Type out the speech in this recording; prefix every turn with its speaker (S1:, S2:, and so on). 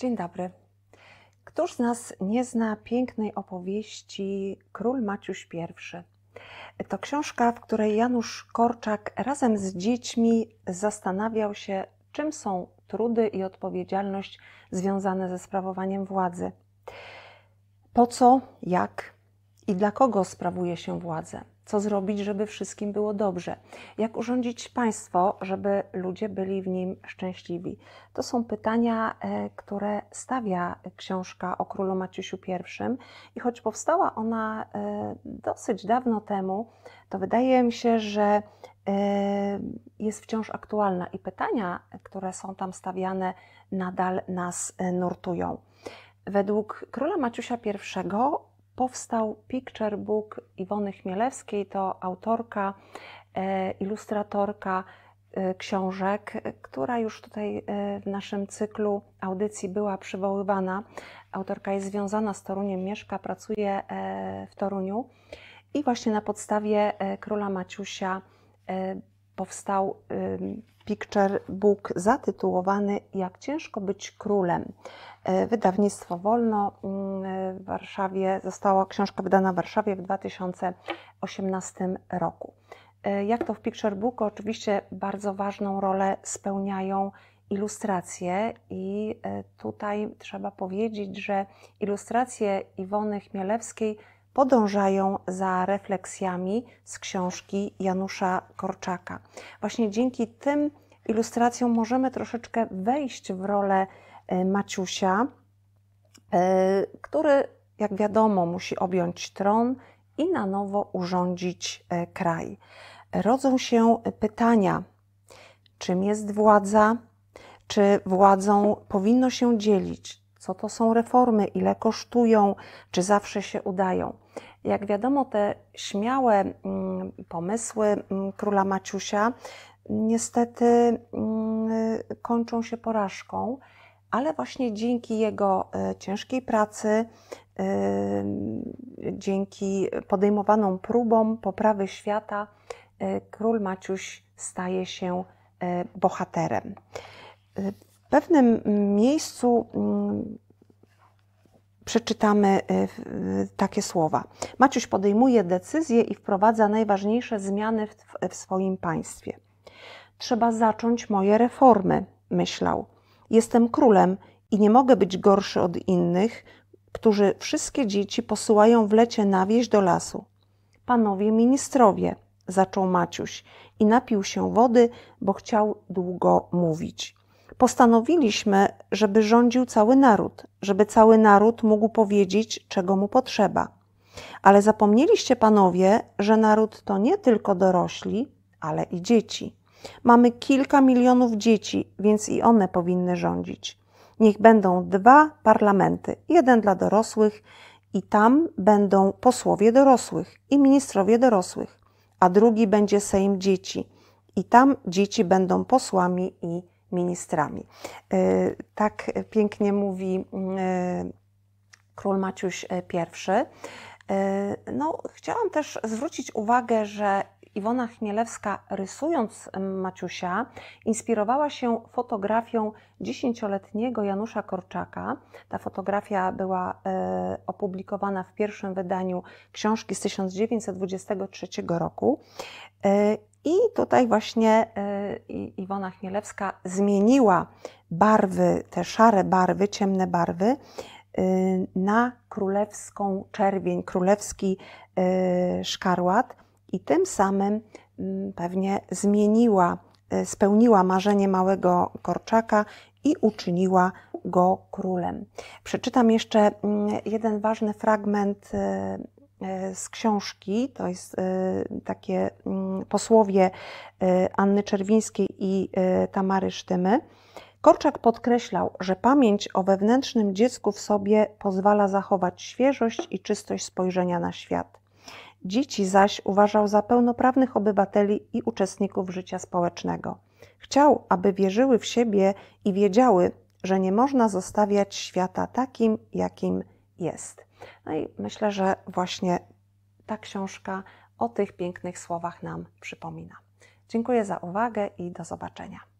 S1: Dzień dobry. Któż z nas nie zna pięknej opowieści Król Maciuś I? To książka, w której Janusz Korczak razem z dziećmi zastanawiał się, czym są trudy i odpowiedzialność związane ze sprawowaniem władzy. Po co, jak i dla kogo sprawuje się władzę? co zrobić, żeby wszystkim było dobrze, jak urządzić państwo, żeby ludzie byli w nim szczęśliwi. To są pytania, e, które stawia książka o królu Maciusiu I i choć powstała ona e, dosyć dawno temu, to wydaje mi się, że e, jest wciąż aktualna i pytania, które są tam stawiane, nadal nas nurtują. Według króla Maciusia I powstał Picture Book Iwony Chmielewskiej. To autorka, e, ilustratorka e, książek, która już tutaj e, w naszym cyklu audycji była przywoływana. Autorka jest związana z Toruniem, mieszka, pracuje w Toruniu. I właśnie na podstawie króla Maciusia powstał picture book zatytułowany Jak ciężko być królem. Wydawnictwo Wolno mm, w Warszawie, została książka wydana w Warszawie w 2018 roku. E, jak to w Picture Book, oczywiście bardzo ważną rolę spełniają ilustracje i e, tutaj trzeba powiedzieć, że ilustracje Iwony Chmielewskiej podążają za refleksjami z książki Janusza Korczaka. Właśnie dzięki tym ilustracjom możemy troszeczkę wejść w rolę e, Maciusia, E, który, jak wiadomo, musi objąć tron i na nowo urządzić e, kraj. Rodzą się pytania, czym jest władza, czy władzą powinno się dzielić, co to są reformy, ile kosztują, czy zawsze się udają. Jak wiadomo, te śmiałe mm, pomysły mm, króla Maciusia niestety mm, kończą się porażką ale właśnie dzięki jego e, ciężkiej pracy, e, dzięki podejmowaną próbom poprawy świata, e, król Maciuś staje się bohaterem. W pewnym miejscu mm, przeczytamy takie słowa. Maciuś podejmuje decyzje i wprowadza najważniejsze zmiany w, w swoim państwie. Trzeba zacząć moje reformy, myślał Jestem królem i nie mogę być gorszy od innych, którzy wszystkie dzieci posyłają w lecie na wieś do lasu. Panowie ministrowie, zaczął Maciuś i napił się wody, bo chciał długo mówić. Postanowiliśmy, żeby rządził cały naród, żeby cały naród mógł powiedzieć, czego mu potrzeba. Ale zapomnieliście, panowie, że naród to nie tylko dorośli, ale i dzieci. Mamy kilka milionów dzieci, więc i one powinny rządzić. Niech będą dwa parlamenty, jeden dla dorosłych i tam będą posłowie dorosłych i ministrowie dorosłych, a drugi będzie Sejm Dzieci i tam dzieci będą posłami i ministrami. E, tak pięknie mówi e, król Maciuś e, I. No, chciałam też zwrócić uwagę, że Iwona Chmielewska, rysując Maciusia, inspirowała się fotografią dziesięcioletniego Janusza Korczaka. Ta fotografia była e, opublikowana w pierwszym wydaniu książki z 1923 roku. E, I tutaj właśnie e, Iwona Chmielewska zmieniła barwy, te szare barwy, ciemne barwy, na królewską czerwień, królewski szkarłat i tym samym mm, pewnie zmieniła, e, spełniła marzenie małego Korczaka i uczyniła go królem. Przeczytam jeszcze mm, jeden ważny fragment e, e, z książki, to jest takie mm, posłowie Anny Czerwińskiej i Tamary Sztymy. Korczak podkreślał, że pamięć o wewnętrznym dziecku w sobie pozwala zachować świeżość i czystość spojrzenia na świat. Dzieci zaś uważał za pełnoprawnych obywateli i uczestników życia społecznego. Chciał, aby wierzyły w siebie i wiedziały, że nie można zostawiać świata takim, jakim jest. No i myślę, że właśnie ta książka o tych pięknych słowach nam przypomina. Dziękuję za uwagę i do zobaczenia.